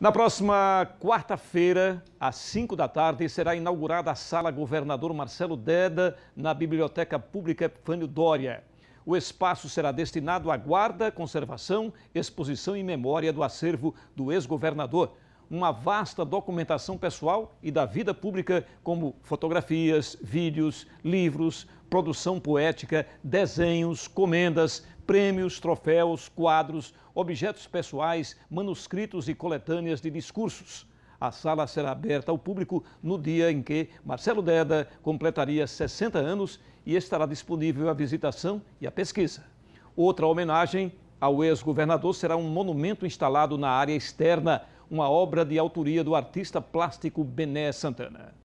Na próxima quarta-feira, às 5 da tarde, será inaugurada a Sala Governador Marcelo Deda na Biblioteca Pública Epifânio Dória. O espaço será destinado à guarda, conservação, exposição e memória do acervo do ex-governador uma vasta documentação pessoal e da vida pública, como fotografias, vídeos, livros, produção poética, desenhos, comendas, prêmios, troféus, quadros, objetos pessoais, manuscritos e coletâneas de discursos. A sala será aberta ao público no dia em que Marcelo Deda completaria 60 anos e estará disponível a visitação e a pesquisa. Outra homenagem ao ex-governador será um monumento instalado na área externa, uma obra de autoria do artista plástico Bené Santana.